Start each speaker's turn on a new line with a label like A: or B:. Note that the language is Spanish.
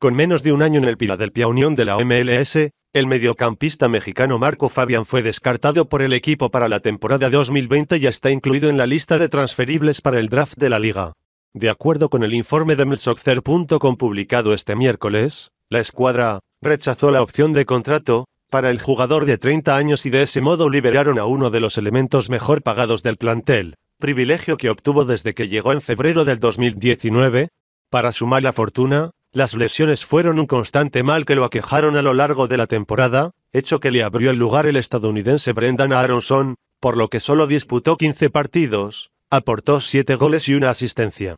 A: Con menos de un año en el Pia Unión de la MLS, el mediocampista mexicano Marco Fabián fue descartado por el equipo para la temporada 2020 y está incluido en la lista de transferibles para el draft de la liga. De acuerdo con el informe de Milsoccer.com publicado este miércoles, la escuadra rechazó la opción de contrato para el jugador de 30 años y de ese modo liberaron a uno de los elementos mejor pagados del plantel, privilegio que obtuvo desde que llegó en febrero del 2019. Para su mala fortuna, las lesiones fueron un constante mal que lo aquejaron a lo largo de la temporada, hecho que le abrió el lugar el estadounidense Brendan Aronson, por lo que solo disputó 15 partidos, aportó 7 goles y una asistencia.